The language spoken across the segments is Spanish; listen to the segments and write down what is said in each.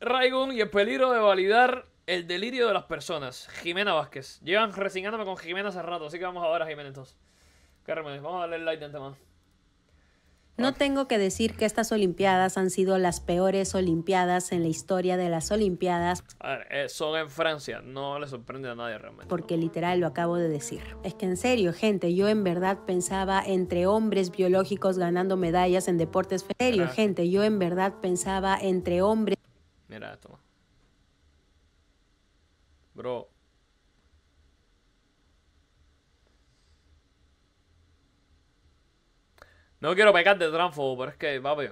Raigun y el peligro de validar el delirio de las personas. Jimena Vázquez. Llevan resignándome con Jimena hace rato, así que vamos a ver a Jimena entonces. Carmen, vamos a darle el like de antemano. No tengo que decir que estas Olimpiadas han sido las peores Olimpiadas en la historia de las Olimpiadas. A ver, eh, son en Francia, no le sorprende a nadie realmente. Porque literal lo acabo de decir. Es que en serio, gente, yo en verdad pensaba entre hombres biológicos ganando medallas en deportes. En serio, gente, yo en verdad pensaba entre hombres. Mira, esto. Bro. No quiero pecar de tránfobo, pero es que, papi.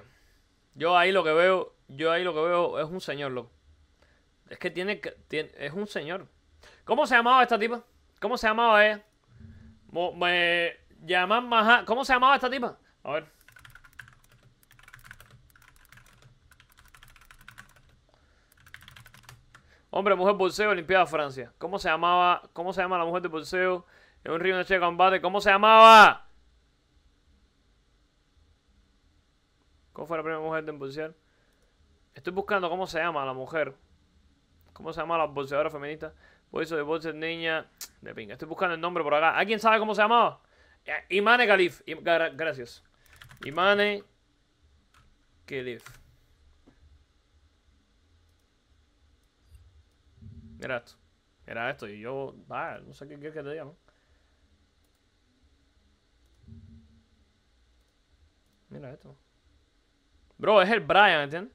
Yo ahí lo que veo, yo ahí lo que veo es un señor, loco. Es que tiene que. es un señor. ¿Cómo se llamaba esta tipa? ¿Cómo se llamaba ella? Me, me llaman ¿Cómo se llamaba esta tipa? A ver. Hombre, mujer bolseo, Olimpiada Francia. ¿Cómo se llamaba? ¿Cómo se llama la mujer de bolseo? En un río noche de combate. ¿Cómo se llamaba? ¿Cómo fue la primera mujer de bolsear? Estoy buscando cómo se llama la mujer. ¿Cómo se llama la bolseadora feminista? Bolso de bolsa niña. De pinga. Estoy buscando el nombre por acá. ¿Alguien sabe cómo se llamaba? Eh, Imane Khalif. Gracias. Imane Khalif. Mira esto. Mira esto. Y yo, ah, no sé qué quieres que te diga, Mira esto. Bro, es el Brian, ¿entiendes?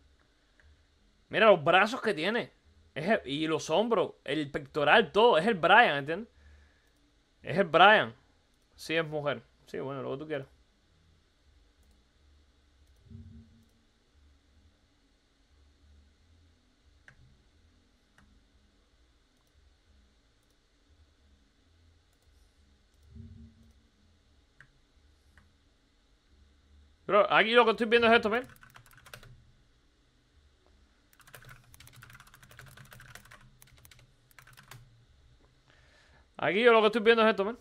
Mira los brazos que tiene. Es y los hombros, el pectoral, todo. Es el Brian, ¿entiendes? Es el Brian. Sí, es mujer. Sí, bueno, lo que tú quieras. Pero aquí lo que estoy viendo es esto, ¿ven? Aquí yo lo que estoy viendo es esto, ¿ven?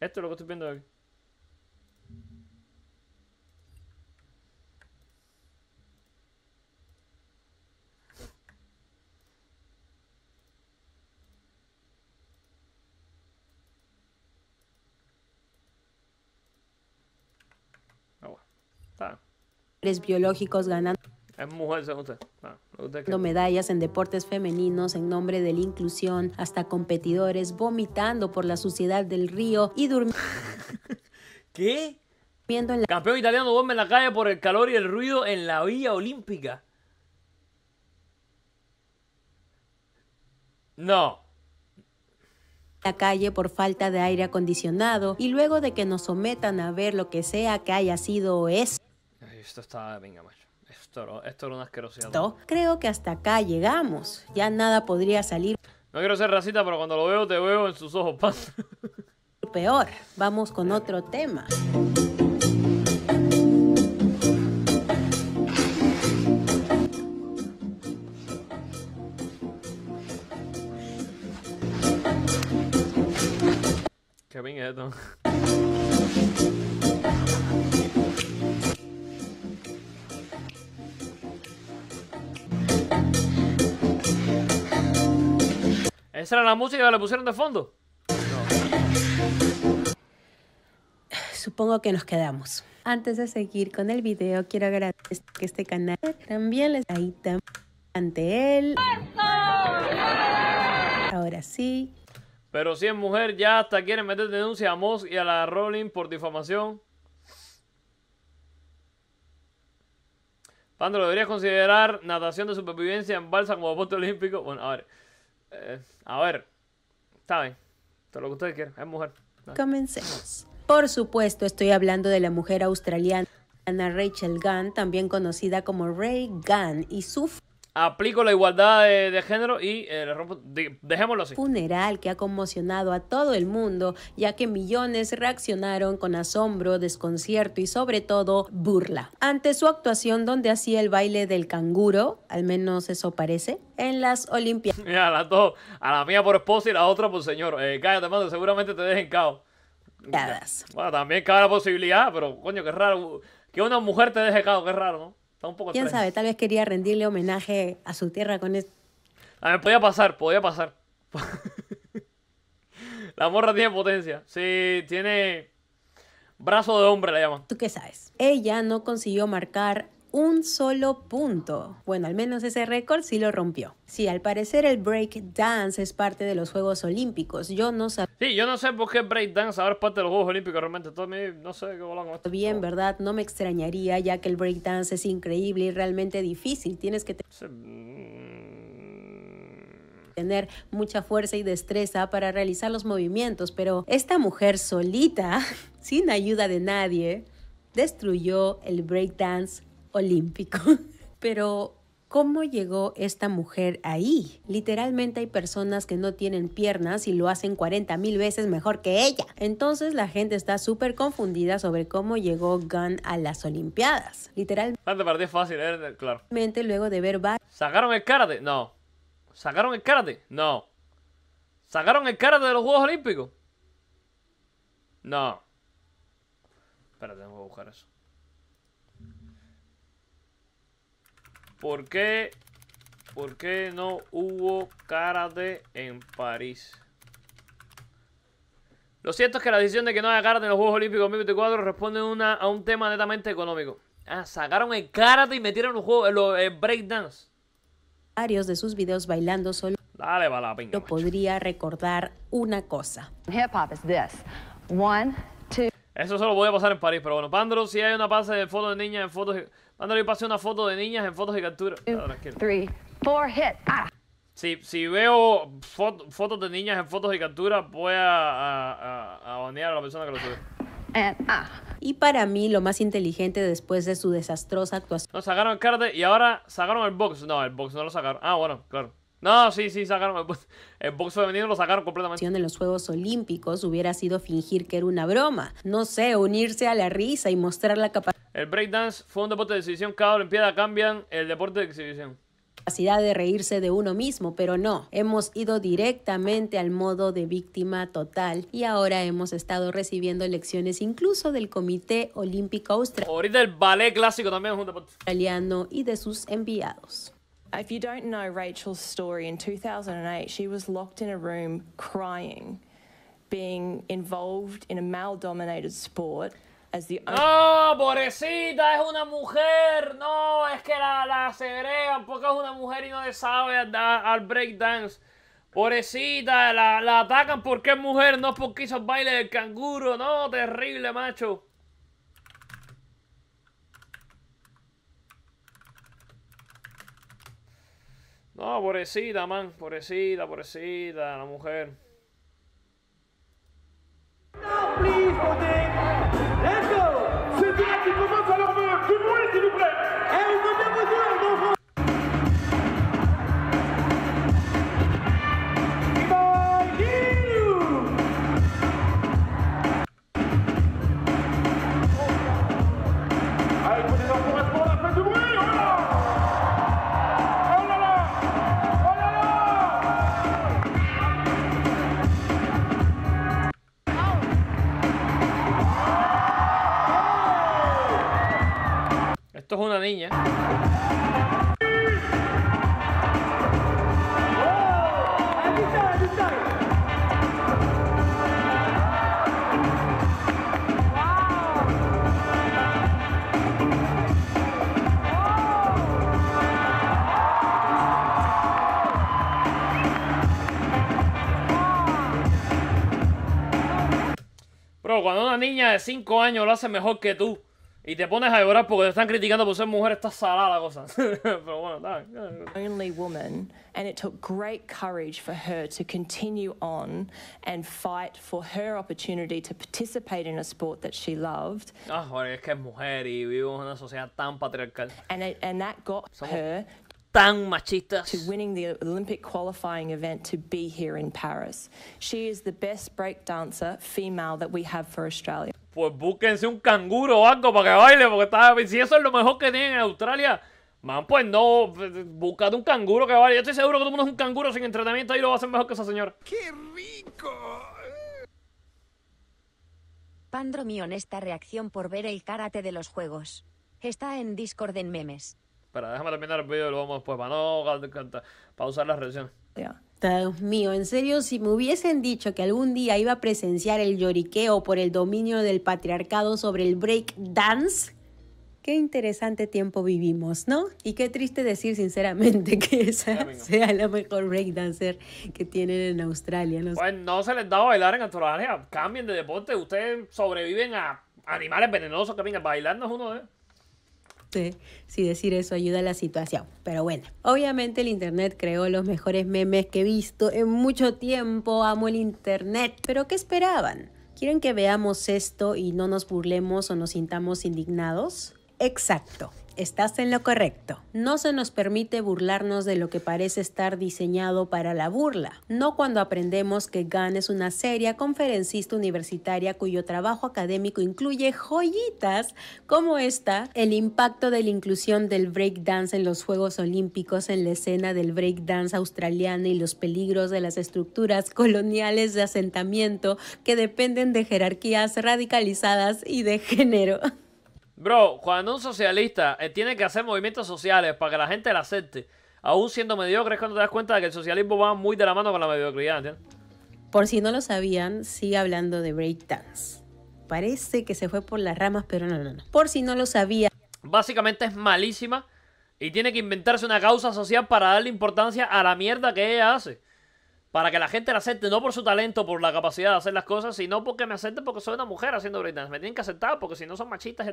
Esto es lo que estoy viendo aquí. biológicos ganando ah, medallas en deportes femeninos en nombre de la inclusión, hasta competidores vomitando por la suciedad del río y durmiendo. ¿Qué? Campeón italiano duerme en la calle por el calor y el ruido en la vía Olímpica. No la calle por falta de aire acondicionado y luego de que nos sometan a ver lo que sea que haya sido o es esto está, venga, macho. Esto, esto era una asquerosidad. creo que hasta acá llegamos. Ya nada podría salir. No quiero ser racista, pero cuando lo veo, te veo en sus ojos, pan. Peor, vamos con otro tema. Qué bien ¿Esa era la música que le pusieron de fondo? Supongo que nos quedamos. Antes de seguir con el video, quiero agradecer que este canal también les ante él. Ahora sí. Pero si es mujer, ya hasta quieren meter denuncia a Moss y a la Rowling por difamación. Pandro, ¿deberías considerar natación de supervivencia en balsa como deporte olímpico? Bueno, a ver. Eh, a ver, está bien. Todo lo que ustedes quieran, es mujer. Comencemos. Por supuesto, estoy hablando de la mujer australiana Rachel Gunn, también conocida como Ray Gunn, y su aplico la igualdad de, género y eh, dejémoslo así. Funeral que ha conmocionado a todo el mundo, ya que millones reaccionaron con asombro, desconcierto y sobre todo burla. Ante su actuación donde hacía el baile del canguro, al menos eso parece, en las Olimpiadas. a la mía por esposa y la otra por señor. Eh, cállate, mando, seguramente te dejen caos. Bueno, también cabe la posibilidad, pero coño, qué raro. Que una mujer te deje caos, qué raro, ¿no? ¿Quién sabe? Tal vez quería rendirle homenaje a su tierra con esto. podía pasar, podía pasar. la morra tiene potencia. Sí, tiene... Brazo de hombre la llaman. ¿Tú qué sabes? Ella no consiguió marcar un solo punto. Bueno, al menos ese récord sí lo rompió. Sí, al parecer el break dance es parte de los Juegos Olímpicos. Yo no sabía. Sí, yo no sé por qué break ahora es parte de los Juegos Olímpicos realmente. Todo mí, no sé qué volando. Bien, verdad, no me extrañaría ya que el break dance es increíble y realmente difícil. Tienes que mm. tener mucha fuerza y destreza para realizar los movimientos, pero esta mujer solita, sin ayuda de nadie, destruyó el breakdance olímpico. Pero cómo llegó esta mujer ahí. Literalmente hay personas que no tienen piernas y lo hacen 40 mil veces mejor que ella. Entonces la gente está súper confundida sobre cómo llegó Gunn a las Olimpiadas. Literalmente. fácil, ¿eh? Luego de ver. ¿Sacaron el karate? No. ¿Sacaron el karate? No. ¿Sacaron el karate de los Juegos Olímpicos? No. Espérate, tengo que buscar eso. ¿Por qué, no hubo karate en París? Lo cierto es que la decisión de que no haya karate en los Juegos Olímpicos 2024 responde a un tema netamente económico. Ah, sacaron el karate y metieron los juegos, los, el breakdance. Varios de sus videos bailando solo. Dale, va la Yo podría recordar una cosa. Hip hop es this. One, eso solo voy a pasar en París, pero bueno. Pandro, si hay una pase de fotos de niñas en fotos. Pandro, pase una foto de niñas en fotos y capturas. Three, ah. Si, veo foto, fotos de niñas en fotos y capturas, voy a, a, a, banear a la persona que lo sube. ah. Y para mí, lo más inteligente después de su desastrosa actuación. No, sacaron el carte y ahora sacaron el box. No, el box no lo sacaron. Ah, bueno, claro. No, sí, sí, sacaron. El boxeo femenino lo sacaron completamente. En los Juegos Olímpicos hubiera sido fingir que era una broma. No sé, unirse a la risa y mostrar la capacidad. El breakdance fue un deporte de exhibición. Cada Olimpiada cambian el deporte de exhibición capacidad de reírse de uno mismo, pero no, hemos ido directamente al modo de víctima total y ahora hemos estado recibiendo lecciones incluso del Comité Olímpico Australiano. Ahorita el ballet clásico también es un deporte. y de sus enviados. if you don't know Rachel's story, in 2008, she was locked in a room crying, being involved in a male dominated sport. As the only no, pobrecita, es una mujer. No, es que la, la segregan porque es una mujer y no le sabe al, al breakdance. Pobrecita, la, la atacan porque es mujer, no porque hizo el baile del canguro. No, terrible, macho. No, pobrecita, man. Pobrecita, pobrecita, la mujer. niña. pero cuando una niña de 5 años lo hace mejor que tú, y te pones a llorar porque te están criticando por ser mujer, está salada la cosa. Pero bueno, está Only woman, and it took great courage for her to continue on and fight for her opportunity to participate in a sport that she loved. Ah, joder, es que es mujer y vivimos en una sociedad tan patriarcal. And, it, and that got her tan machistas. To winning the Olympic qualifying event to be here in Paris. She is the best break female, that we have for Australia pues búsquense un canguro o algo para que baile, porque está, si eso es lo mejor que tienen en Australia, man, pues no, buscad un canguro que baile. Yo estoy seguro que todo el mundo es un canguro sin entrenamiento y lo va a hacer mejor que esa señor ¡Qué rico! Pandro, mi honesta reacción por ver el karate de los juegos. Está en Discord en memes. Espera, déjame terminar el vídeo y lo vamos después para no para usar las Dios mío, en serio, si me hubiesen dicho que algún día iba a presenciar el lloriqueo por el dominio del patriarcado sobre el break dance, qué interesante tiempo vivimos, ¿no? Y qué triste decir sinceramente que esa sea la mejor dancer que tienen en Australia. ¿no? Pues no se les da a bailar en Australia, cambien de deporte, ustedes sobreviven a animales venenosos que vengan, bailando es uno de si decir eso ayuda a la situación. Pero bueno, obviamente el Internet creó los mejores memes que he visto en mucho tiempo. Amo el Internet. Pero ¿qué esperaban? ¿Quieren que veamos esto y no nos burlemos o nos sintamos indignados? Exacto. Estás en lo correcto. No se nos permite burlarnos de lo que parece estar diseñado para la burla. No cuando aprendemos que Gunn es una seria conferencista universitaria cuyo trabajo académico incluye joyitas como esta, el impacto de la inclusión del breakdance en los Juegos Olímpicos en la escena del breakdance australiana y los peligros de las estructuras coloniales de asentamiento que dependen de jerarquías radicalizadas y de género. Bro, cuando un socialista eh, tiene que hacer movimientos sociales para que la gente la acepte, aún siendo mediocre, es cuando te das cuenta de que el socialismo va muy de la mano con la mediocridad, ¿entiendes? Por si no lo sabían, sigue hablando de breakdance. Parece que se fue por las ramas, pero no, no, no. Por si no lo sabía. Básicamente es malísima y tiene que inventarse una causa social para darle importancia a la mierda que ella hace para que la gente la acepte, no por su talento, por la capacidad de hacer las cosas, sino porque me acepten porque soy una mujer haciendo breakdance. Me tienen que aceptar porque si no son machistas y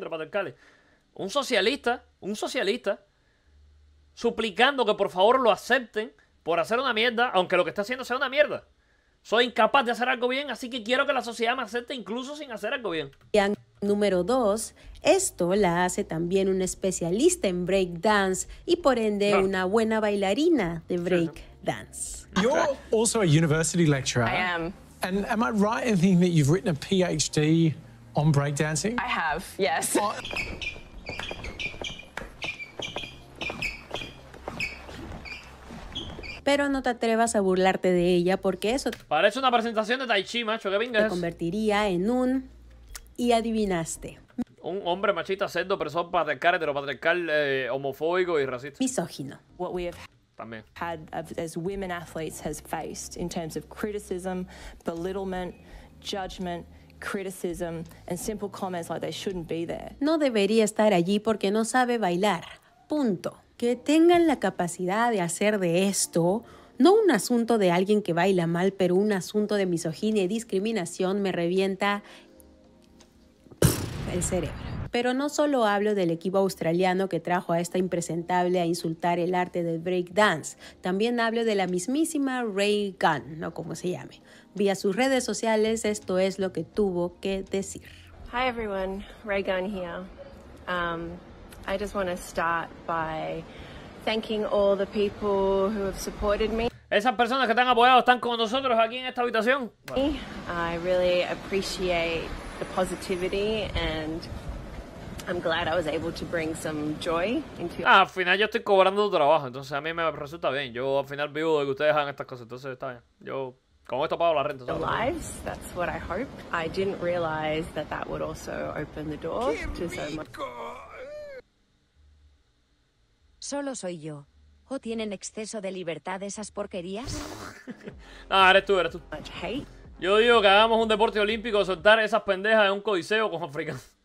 Un socialista, un socialista, suplicando que por favor lo acepten por hacer una mierda, aunque lo que está haciendo sea una mierda. Soy incapaz de hacer algo bien, así que quiero que la sociedad me acepte incluso sin hacer algo bien. Número 2, esto la hace también una especialista en breakdance y por ende una buena bailarina de break dance. You're also a university lecturer. I am. And am I right in thinking that you've written a PhD on breakdancing? I have, yes. pero no te atrevas a burlarte de ella porque eso parece una presentación de Tai Chi, macho, que venga. Te convertiría en un y adivinaste. Un hombre machista, cerdo, opresor, patriarcal, heteropatriarcal, eh, homofóbico y racista. Misógino. What we have... No debería estar allí porque no sabe bailar. Punto. Que tengan la capacidad de hacer de esto no un asunto de alguien que baila mal, pero un asunto de misoginia y discriminación me revienta el cerebro. Pero no solo hablo del equipo australiano que trajo a esta impresentable a insultar el arte del break dance, también hablo de la mismísima Ray Gunn, no como se llame. Vía sus redes sociales esto es lo que tuvo que decir. Hi everyone, Ray Gunn here. Um, I just want to start by thanking all the people who have supported me. Esas personas que están están con nosotros aquí en esta habitación. I really appreciate the al final yo estoy cobrando tu trabajo, entonces a mí me resulta bien. Yo al final vivo de que ustedes hagan estas cosas, entonces está bien. Yo con esto pago la renta. Lives, that's what I hope. I didn't realize that that would also open the door to so much. Solo soy yo. ¿O tienen exceso de libertad esas porquerías? no, eres tú, eres tú. Yo digo que hagamos un deporte olímpico, soltar esas pendejas en un coliseo con africanos.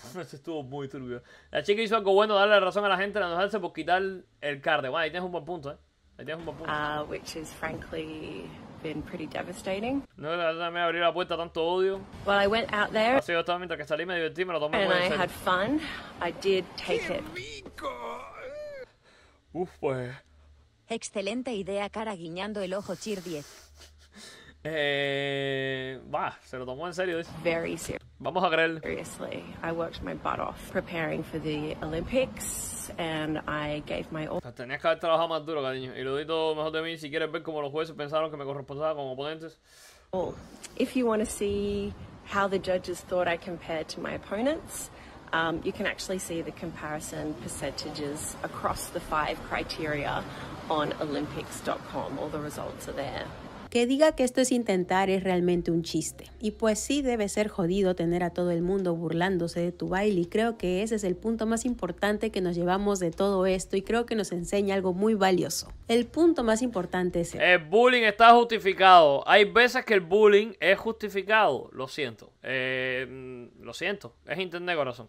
Eso estuvo muy turbio. La chica hizo algo bueno, darle razón a la gente, no enojarse por quitar el card. Bueno, ahí tienes un buen punto, ¿eh? Ahí tienes un buen punto. ah which is frankly been pretty devastating. No, la verdad me abrir la puerta tanto odio. Well, I went out there. Así yo estaba mientras que salí, me divertí, me lo tomé And I had fun. I did take Uf, pues. Excelente idea, cara guiñando el ojo, Chir 10. Eh, va, se lo tomó en serio. Very serious. Vamos a creer. Seriously, I worked my butt off preparing for the Olympics and I gave my all. Tenías que haber trabajado más duro, cariño. Y lo todo mejor de mí si quieres ver cómo los jueces pensaron que me correspondía como oponentes. Oh, if you want to see how the judges thought I compared to my opponents, um, you can actually see the comparison percentages across the five criteria on Olympics.com. All the results are there. Que diga que esto es intentar es realmente un chiste. Y pues sí debe ser jodido tener a todo el mundo burlándose de tu baile y creo que ese es el punto más importante que nos llevamos de todo esto y creo que nos enseña algo muy valioso. El punto más importante es... El, el bullying está justificado. Hay veces que el bullying es justificado. Lo siento. Eh, mm, lo siento. Es internet corazón.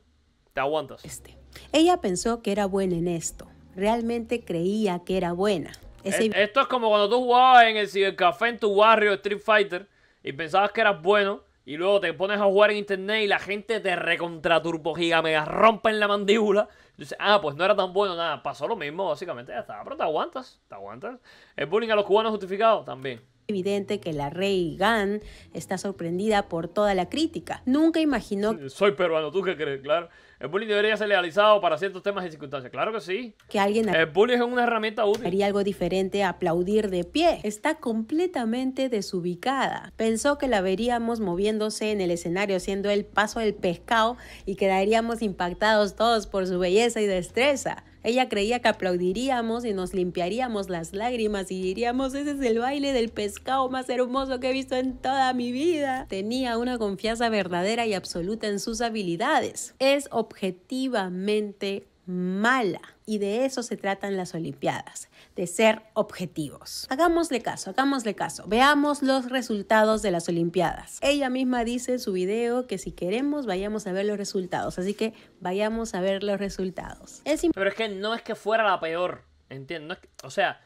Te aguantas. Este. Ella pensó que era buena en esto. Realmente creía que era buena. Esto es como cuando tú jugabas en el café en tu barrio Street Fighter y pensabas que eras bueno y luego te pones a jugar en internet y la gente te recontra turbo giga mega rompe en la mandíbula. Dices, ah, pues no era tan bueno nada. Pasó lo mismo, básicamente. Ya está, pero te aguantas, te aguantas. El bullying a los cubanos justificado también evidente que la rey gan está sorprendida por toda la crítica. Nunca imaginó... Soy peruano, ¿tú qué crees? Claro. El bullying debería ser legalizado para ciertos temas y circunstancias. Claro que sí. Que alguien... El bullying es una herramienta útil. Haría algo diferente aplaudir de pie. Está completamente desubicada. Pensó que la veríamos moviéndose en el escenario, haciendo el paso del pescado y quedaríamos impactados todos por su belleza y destreza. Ella creía que aplaudiríamos y nos limpiaríamos las lágrimas y diríamos, ese es el baile del pescado más hermoso que he visto en toda mi vida. Tenía una confianza verdadera y absoluta en sus habilidades. Es objetivamente mala. Y de eso se tratan las Olimpiadas, de ser objetivos. Hagámosle caso, hagámosle caso. Veamos los resultados de las Olimpiadas. Ella misma dice en su video que si queremos vayamos a ver los resultados. Así que vayamos a ver los resultados. Es Pero es que no es que fuera la peor, entiendo. o sea,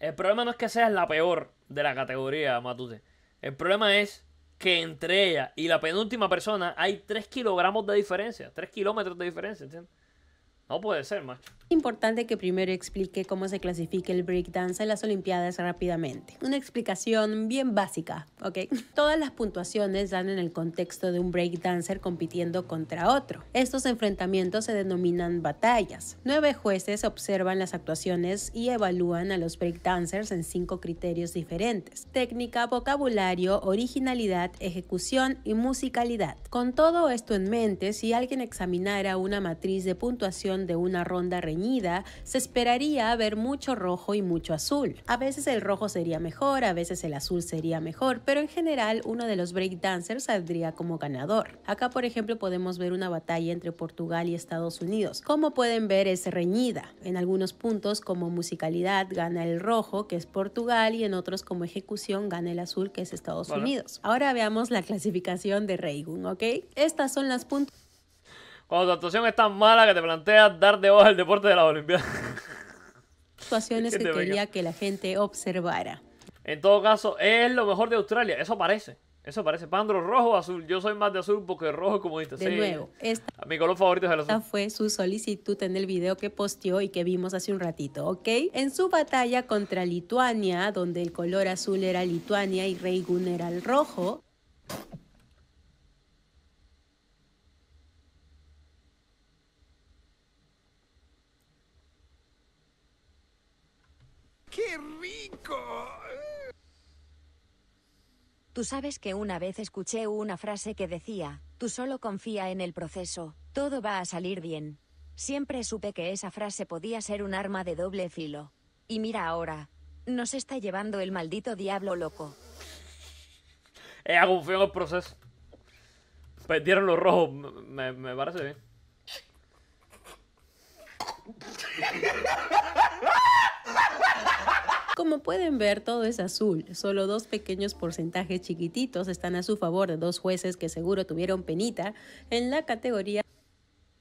el problema no es que seas la peor de la categoría, Matute. El problema es que entre ella y la penúltima persona hay 3 kilogramos de diferencia, 3 kilómetros de diferencia, ¿entiendes? No puede ser, macho importante que primero explique cómo se clasifica el breakdance en las Olimpiadas rápidamente. Una explicación bien básica, ¿ok? Todas las puntuaciones dan en el contexto de un breakdancer compitiendo contra otro. Estos enfrentamientos se denominan batallas. Nueve jueces observan las actuaciones y evalúan a los breakdancers en cinco criterios diferentes. Técnica, vocabulario, originalidad, ejecución y musicalidad. Con todo esto en mente, si alguien examinara una matriz de puntuación de una ronda reñida, se esperaría ver mucho rojo y mucho azul. A veces el rojo sería mejor, a veces el azul sería mejor, pero en general uno de los breakdancers saldría como ganador. Acá, por ejemplo, podemos ver una batalla entre Portugal y Estados Unidos. Como pueden ver, es reñida. En algunos puntos, como musicalidad, gana el rojo, que es Portugal, y en otros, como ejecución, gana el azul, que es Estados Unidos. Ahora veamos la clasificación de Reigun, ¿ok? Estas son las puntos cuando tu actuación es tan mala que te planteas dar de ojo el deporte de las Olimpiadas. Situaciones que quería que la gente observara. En todo caso, es lo mejor de Australia. Eso parece. Eso parece. Pandro, rojo o azul. Yo soy más de azul porque rojo, como dices. De nuevo, mi color favorito es el azul. Esta fue su solicitud en el video que posteó y que vimos hace un ratito, ¿ok? En su batalla contra Lituania, donde el color azul era Lituania y Reigun era el rojo. ¡Qué rico! Tú sabes que una vez escuché una frase que decía, tú solo confía en el proceso, todo va a salir bien. Siempre supe que esa frase podía ser un arma de doble filo. Y mira ahora, nos está llevando el maldito diablo loco. Eh, un en el proceso. Perdieron pues los rojos, me, me parece bien. Como pueden ver, todo es azul. Solo dos pequeños porcentajes chiquititos están a su favor de dos jueces que seguro tuvieron penita en la categoría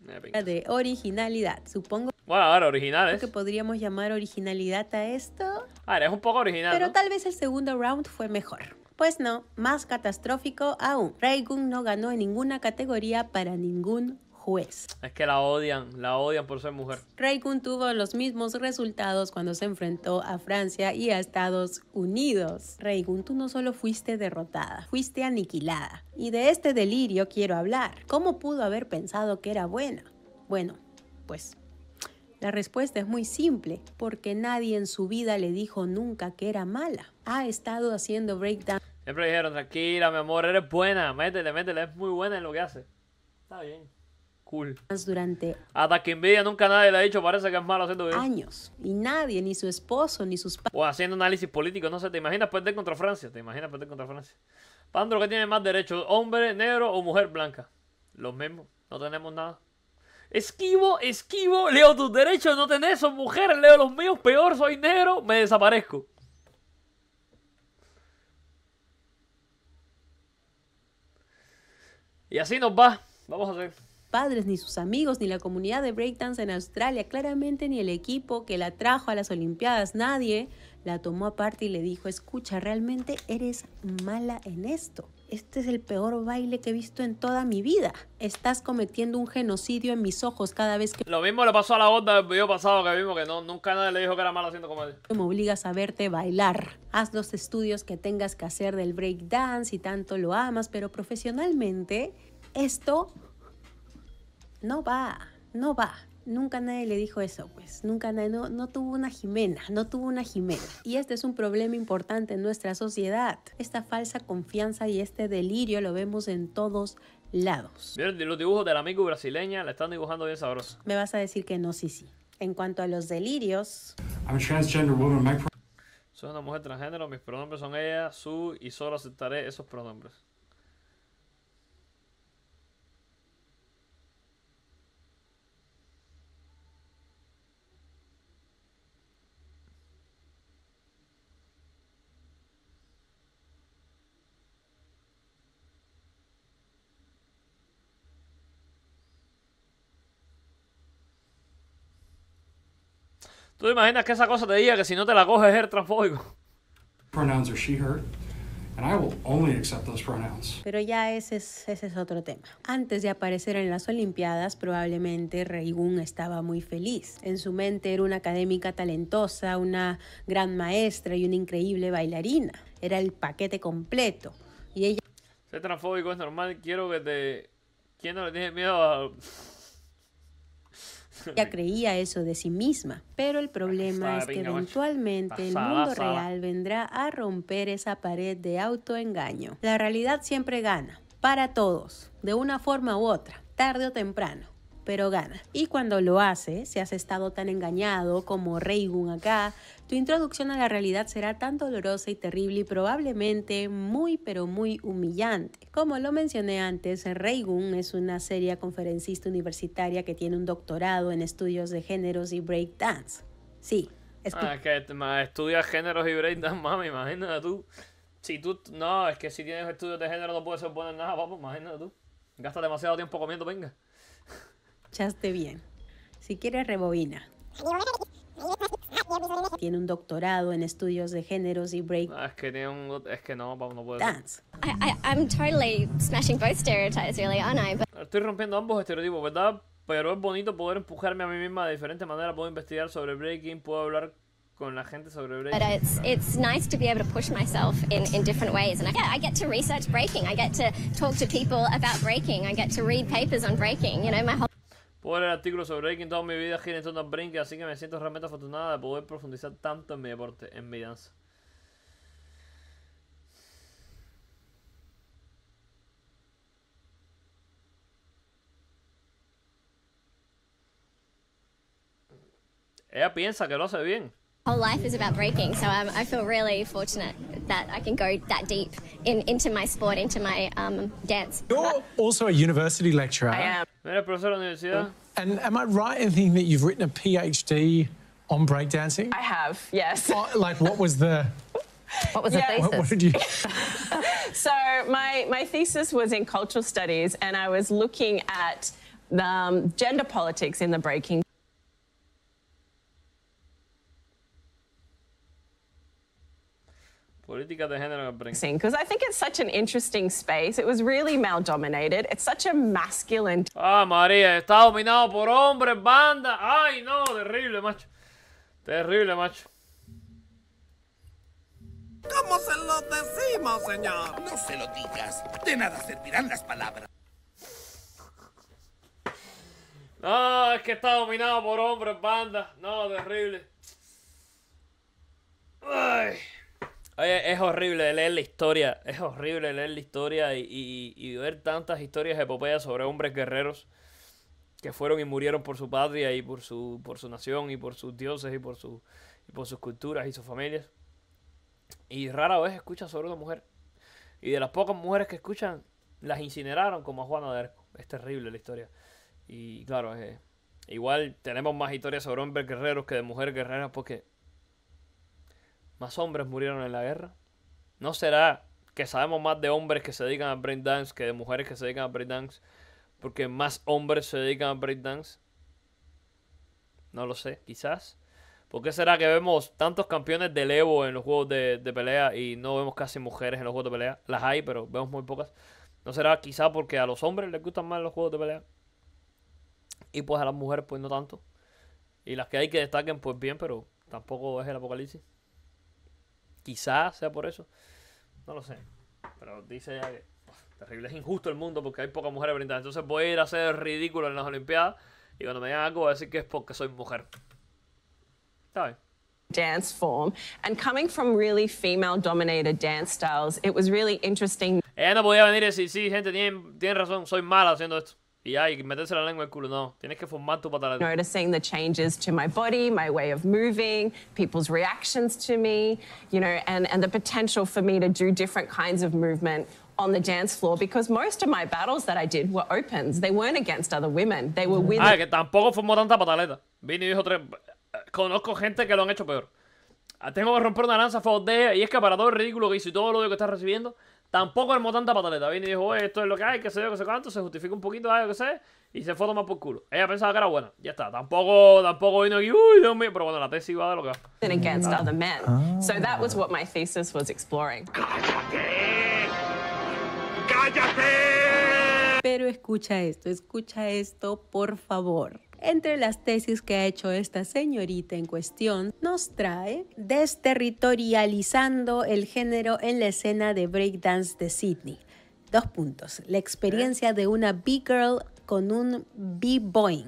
eh, de originalidad. Supongo originales. que podríamos llamar originalidad a esto. Ahora, es un poco original. Pero tal vez el segundo round fue mejor. Pues no, más catastrófico aún. Raigun no ganó en ninguna categoría para ningún juez. Es que la odian, la odian por ser mujer. Raikun tuvo los mismos resultados cuando se enfrentó a Francia y a Estados Unidos. Raikun, tú no solo fuiste derrotada, fuiste aniquilada. Y de este delirio quiero hablar. ¿Cómo pudo haber pensado que era buena? Bueno, pues la respuesta es muy simple, porque nadie en su vida le dijo nunca que era mala. Ha estado haciendo breakdown. Siempre dijeron, tranquila, mi amor, eres buena, métele, métele, es muy buena en lo que hace. Está bien. Durante Hasta que envidia nunca nadie le ha dicho, parece que es malo haciendo Años. Y nadie, ni su esposo, ni sus padres. O haciendo análisis político, no sé, ¿te imaginas perder contra Francia? ¿Te imaginas perder contra Francia? Pandro, ¿qué tiene más derechos? ¿Hombre negro o mujer blanca? Los mismos, no tenemos nada. Esquivo, esquivo, leo tus derechos, no tenés, son mujeres, leo los míos, peor, soy negro, me desaparezco. Y así nos va. Vamos a hacer padres, ni sus amigos, ni la comunidad de breakdance en Australia, claramente ni el equipo que la trajo a las Olimpiadas, nadie la tomó aparte y le dijo, escucha, realmente eres mala en esto. Este es el peor baile que he visto en toda mi vida. Estás cometiendo un genocidio en mis ojos cada vez que... Lo mismo le pasó a la onda del video pasado que vimos que no, nunca nadie le dijo que era mala haciendo comedia. Me obligas a verte bailar. Haz los estudios que tengas que hacer del breakdance y tanto lo amas, pero profesionalmente esto no va, no va. Nunca nadie le dijo eso, pues. Nunca nadie, no, tuvo una Jimena, no tuvo una Jimena. Y este es un problema importante en nuestra sociedad. Esta falsa confianza y este delirio lo vemos en todos lados. Vieron los dibujos de la amigo brasileña, la están dibujando bien sabroso. Me vas a decir que no, sí, sí. En cuanto a los delirios. Soy una mujer transgénero, mis pronombres son ella, su y solo aceptaré esos pronombres. ¿Tú imaginas que esa cosa te diga que si no te la coges es transfóbico? Pero ya ese es, ese es otro tema. Antes de aparecer en las Olimpiadas, probablemente Reigun estaba muy feliz. En su mente era una académica talentosa, una gran maestra y una increíble bailarina. Era el paquete completo. Y ella... Ser transfóbico es normal. Quiero que te... ¿Quién no le tiene miedo a... Ya creía eso de sí misma, pero el problema es que eventualmente el mundo real vendrá a romper esa pared de autoengaño. La realidad siempre gana, para todos, de una forma u otra, tarde o temprano pero gana. Y cuando lo hace, si has estado tan engañado como Reigun acá, tu introducción a la realidad será tan dolorosa y terrible y probablemente muy pero muy humillante. Como lo mencioné antes, Reigun es una seria conferencista universitaria que tiene un doctorado en estudios de géneros y breakdance. Sí. Es ah, que estudia géneros y breakdance, mami, imagínate tú. Si tú, no, es que si tienes estudios de género no puedes ser bueno en nada, papá, imagínate tú. Gastas demasiado tiempo comiendo, venga escuchaste bien. Si quieres, rebobina. Tiene un doctorado en estudios de géneros y break. Ah, es que tiene un, es que no, no puedo. Dance. I, I'm totally smashing both stereotypes, really, aren't I? Estoy rompiendo ambos estereotipos, ¿verdad? Pero es bonito poder empujarme a mí misma de diferente manera. Puedo investigar sobre breaking, puedo hablar con la gente sobre breaking. But it's it's nice to be able to push myself in in different ways, and I, yeah, I get to research breaking. I get to talk to people about breaking. I get to read papers on breaking. You know, my whole Puedo el artículo sobre Breaking, toda mi vida gira en torno al así que me siento realmente afortunada de poder profundizar tanto en mi deporte, en mi danza. Ella piensa que lo hace bien. whole life is about breaking, so I feel really fortunate that I can go that deep in, into my sport, into my um, dance. You're also a university lecturer. I am. And am I right in thinking that you've written a PhD on breakdancing? I have, yes. like, what was the... What was yeah. the thesis? What, what did you... so my, my thesis was in cultural studies, and I was looking at the, um, gender politics in the breaking. política de género es Because I think it's such an interesting space. It was really male dominated. It's such a masculine. Ah, María, está dominado por hombres, banda. Ay, no, terrible, macho. Terrible, macho. ¿Cómo se lo decimos, señor? No se lo digas. De nada servirán las palabras. No, es que está dominado por hombres, banda. No, terrible. Ay es horrible leer la historia, es horrible leer la historia y, y, ver tantas historias epopeyas sobre hombres guerreros que fueron y murieron por su patria y por su, por su nación y por sus dioses y por, su, por sus culturas y sus familias. Y rara vez escuchas sobre una mujer. Y de las pocas mujeres que escuchan, las incineraron como a Juana de Arco. Es terrible la historia. Y claro, eh, igual tenemos más historias sobre hombres guerreros que de mujeres guerreras porque más hombres murieron en la guerra. ¿No será que sabemos más de hombres que se dedican a breakdance que de mujeres que se dedican a breakdance? Porque más hombres se dedican a breakdance. No lo sé, quizás. ¿Por qué será que vemos tantos campeones de Evo en los juegos de, pelea y no vemos casi mujeres en los juegos de pelea? Las hay, pero vemos muy pocas. ¿No será quizás porque a los hombres les gustan más los juegos de pelea? Y pues a las mujeres pues no tanto. Y las que hay que destaquen pues bien, pero tampoco es el apocalipsis. Quizás sea por eso. No lo sé. Pero dice ya que terrible, es injusto el mundo porque hay pocas mujeres brindadas. Entonces voy a ir a hacer ridículo en las Olimpiadas y cuando me digan algo voy a decir que es porque soy mujer. Está bien. dance form. And coming from really female dominated dance styles, it was really interesting. Ella no podía venir y decir, sí, gente, tiene tienen razón, soy mala haciendo esto. Y ay, la lengua en el culo. No, tienes que formar tu pataleta. Noticing the changes to my body, my way of moving, people's reactions to me, you know, and, and the potential for me to do different kinds of movement on the dance floor because most of my battles that I did were opens. They weren't against other women. They were mm-hmm. with. Ah, que tampoco formó tanta pataleta. y dijo tres. Conozco gente que lo han hecho peor. Ah, tengo que romper una lanza a favor de ella y es que para todo el ridículo que hizo y todo lo que está recibiendo. Tampoco armó tanta pataleta. Vino y dijo, esto es lo que hay, que se yo, que sé cuánto. Se justifica un poquito, algo que sé. Y se fue a tomar por culo. Ella pensaba que era buena. Ya está. Tampoco, tampoco vino aquí, uy, Dios mío. Pero bueno, la tesis iba de lo que va. ¡Cállate! ¡Cállate! Pero escucha esto, escucha esto, por favor. Entre las tesis que ha hecho esta señorita en cuestión, nos trae Desterritorializando el género en la escena de breakdance de Sydney. Dos puntos. La experiencia de una B-girl con un b boy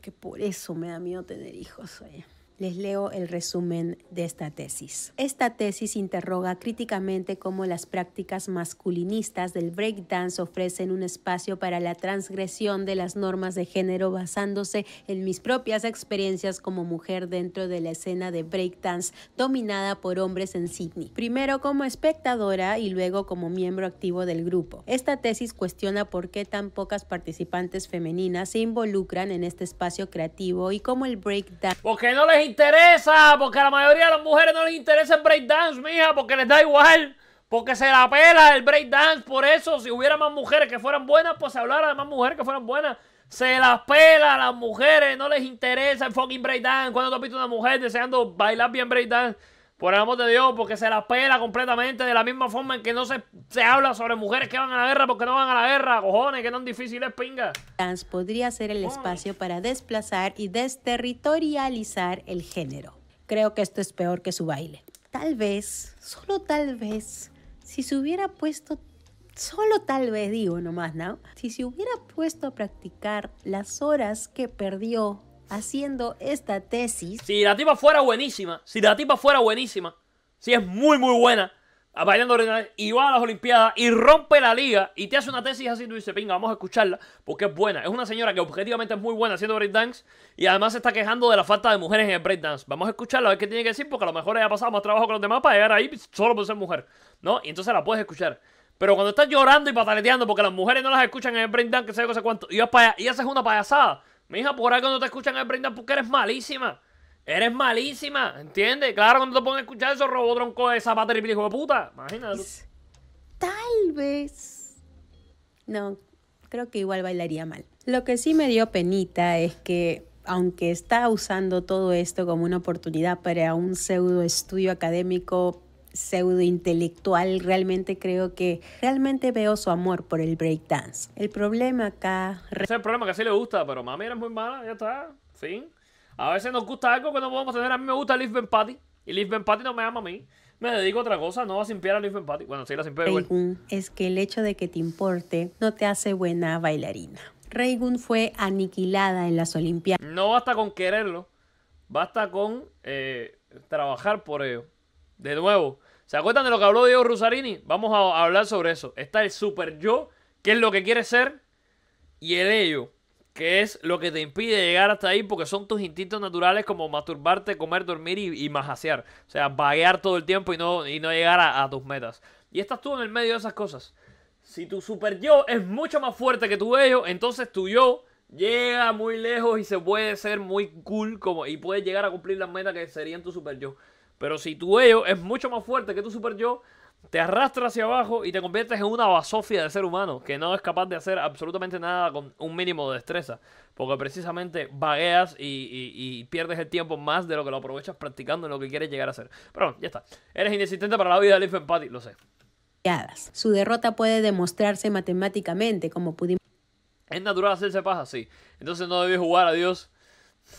Que por eso me da miedo tener hijos. Oye les leo el resumen de esta tesis. Esta tesis interroga críticamente cómo las prácticas masculinistas del breakdance ofrecen un espacio para la transgresión de las normas de género basándose en mis propias experiencias como mujer dentro de la escena de breakdance dominada por hombres en Sydney. Primero como espectadora y luego como miembro activo del grupo. Esta tesis cuestiona por qué tan pocas participantes femeninas se involucran en este espacio creativo y cómo el breakdance... no interesa, porque a la mayoría de las mujeres no les interesa el breakdance, mija, porque les da igual. Porque se la pela el breakdance. Por eso, si hubiera más mujeres que fueran buenas, pues se hablara de más mujeres que fueran buenas. Se las pela a las mujeres, no les interesa el fucking breakdance. Cuando tú has visto una mujer deseando bailar bien break breakdance? Por el amor de Dios, porque se la pela completamente de la misma forma en que no se, se habla sobre mujeres que van a la guerra porque no van a la guerra, cojones, que no es difícil, es pinga. Podría ser el espacio para desplazar y desterritorializar el género. Creo que esto es peor que su baile. Tal vez, solo tal vez, si se hubiera puesto, solo tal vez digo nomás, ¿no? Si se hubiera puesto a practicar las horas que perdió haciendo esta tesis. Si la tipa fuera buenísima, si la tipa fuera buenísima, si es muy, muy buena, bailando breakdance, y va a las Olimpiadas y rompe la liga y te hace una tesis así, tú dices, pinga, vamos a escucharla porque es buena. Es una señora que objetivamente es muy buena haciendo breakdance y además se está quejando de la falta de mujeres en el breakdance. Vamos a escucharla, a ver qué tiene que decir porque a lo mejor ella ha pasado más trabajo con los demás para llegar ahí solo por ser mujer, ¿no? Y entonces la puedes escuchar. Pero cuando estás llorando y pataleteando porque las mujeres no las escuchan en el breakdance, que sé yo, cuánto, y, y haces una payasada Mija, por ahí cuando te escuchan el brindar porque eres malísima. Eres malísima, ¿entiendes? Claro, cuando te ponen a escuchar eso, robotroncos de batería y hijo de puta. Imagínate. Tal vez. No, creo que igual bailaría mal. Lo que sí me dio penita es que, aunque está usando todo esto como una oportunidad para un pseudo estudio académico pseudo intelectual, realmente creo que realmente veo su amor por el breakdance. El problema acá... Ese es el problema que sí le gusta, pero mami eres muy mala, ya está, fin. A veces nos gusta algo que no podemos tener. A mí me gusta Liz Ben Patty y Liz Ben Patty no me ama a mí me dedico a otra cosa, no a simpiar a Liz Patty. Bueno, sí, la simpié Es que el hecho de que te importe no te hace buena bailarina. Reigun fue aniquilada en las Olimpiadas. No basta con quererlo, basta con eh, trabajar por ello de nuevo, ¿se acuerdan de lo que habló Diego Rusarini? Vamos a, hablar sobre eso. Está el super yo, que es lo que quiere ser, y el ello, que es lo que te impide llegar hasta ahí porque son tus instintos naturales como masturbarte, comer, dormir y, y majasear. O sea, vaguear todo el tiempo y no, y no llegar a, tus metas. Y estás tú en el medio de esas cosas. Si tu super yo es mucho más fuerte que tu ello, entonces tu yo llega muy lejos y se puede ser muy cool como, y puede llegar a cumplir las metas que serían tu super yo. Pero si tu ello es mucho más fuerte que tu super yo, te arrastra hacia abajo y te conviertes en una basofia de ser humano que no es capaz de hacer absolutamente nada con un mínimo de destreza. Porque precisamente vagueas y, pierdes el tiempo más de lo que lo aprovechas practicando en lo que quieres llegar a ser. Pero bueno, ya está. Eres inexistente para la vida de Empathy, lo sé. Su derrota puede demostrarse matemáticamente, como pudimos. Es natural hacerse paja, sí. Entonces no debí jugar a Dios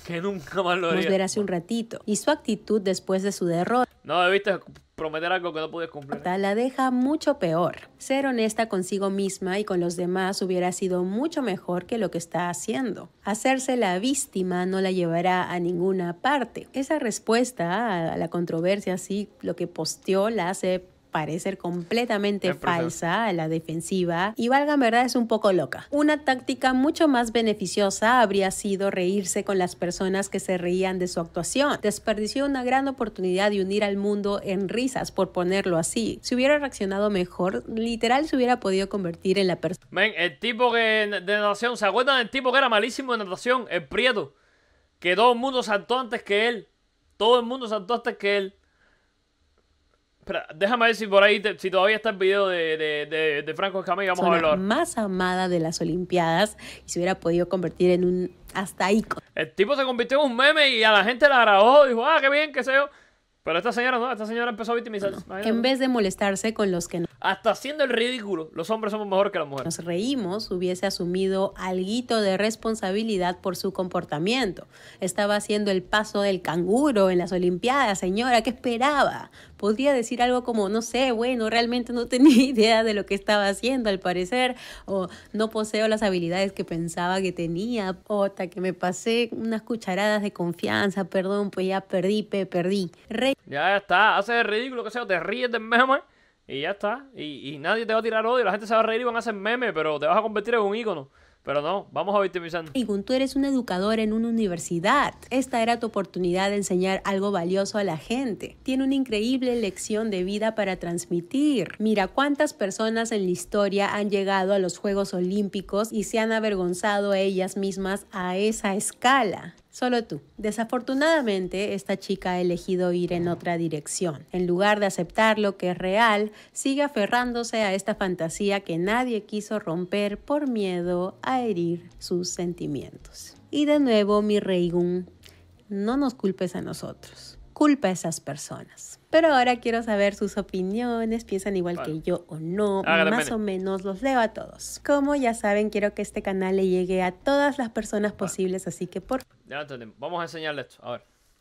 que nunca más lo hace un ratito. Y su actitud después de su derrota. No, debiste prometer algo que no pude cumplir. La deja mucho peor. Ser honesta consigo misma y con los demás hubiera sido mucho mejor que lo que está haciendo. Hacerse la víctima no la llevará a ninguna parte. Esa respuesta a la controversia, así lo que posteó, la hace parecer completamente falsa a la defensiva y Valga en verdad es un poco loca. Una táctica mucho más beneficiosa habría sido reírse con las personas que se reían de su actuación. Desperdició una gran oportunidad de unir al mundo en risas, por ponerlo así. Si hubiera reaccionado mejor, literal se hubiera podido convertir en la persona. Ven, el tipo de natación, ¿se acuerdan del tipo que era malísimo en natación? El prieto. Que todo el mundo saltó antes que él. Todo el mundo saltó antes que él. Espera, déjame ver si por ahí, si todavía está el video de, de, de, de Franco Escamilla, vamos a verlo. Ahora. más amada de las Olimpiadas y se hubiera podido convertir en un hasta ícono. El tipo se convirtió en un meme y a la gente la grabó, dijo, ah, qué bien, qué sé yo. Pero esta señora no, esta señora empezó a victimizarse. En vez de molestarse con los que no. Hasta haciendo el ridículo, los hombres somos mejor que las mujeres. Nos reímos, hubiese asumido alguito de responsabilidad por su comportamiento. Estaba haciendo el paso del canguro en las Olimpiadas, señora, ¿qué esperaba? podría decir algo como, no sé, bueno, realmente no tenía idea de lo que estaba haciendo al parecer, o no poseo las habilidades que pensaba que tenía, o hasta que me pasé unas cucharadas de confianza, perdón, pues ya perdí, pe, perdí. ya está, hace ridículo que sea, te ríes del meme y ya está, y, nadie te va a tirar odio, la gente se va a reír y van a hacer meme, pero te vas a convertir en un ícono. Pero no, vamos a victimizar. Ningún, tú eres un educador en una universidad. Esta era tu oportunidad de enseñar algo valioso a la gente. Tiene una increíble lección de vida para transmitir. Mira cuántas personas en la historia han llegado a los Juegos Olímpicos y se han avergonzado ellas mismas a esa escala. Solo tú. Desafortunadamente, esta chica ha elegido ir en otra dirección. En lugar de aceptar lo que es real, sigue aferrándose a esta fantasía que nadie quiso romper por miedo a herir sus sentimientos. Y de nuevo, mi Reigun, no nos culpes a nosotros, culpa a esas personas. Pero ahora quiero saber sus opiniones, piensan igual que yo o no, más o menos los leo a todos. Como ya saben, quiero que este canal le llegue a todas las personas posibles, así que por... vamos a enseñarle esto, a ver.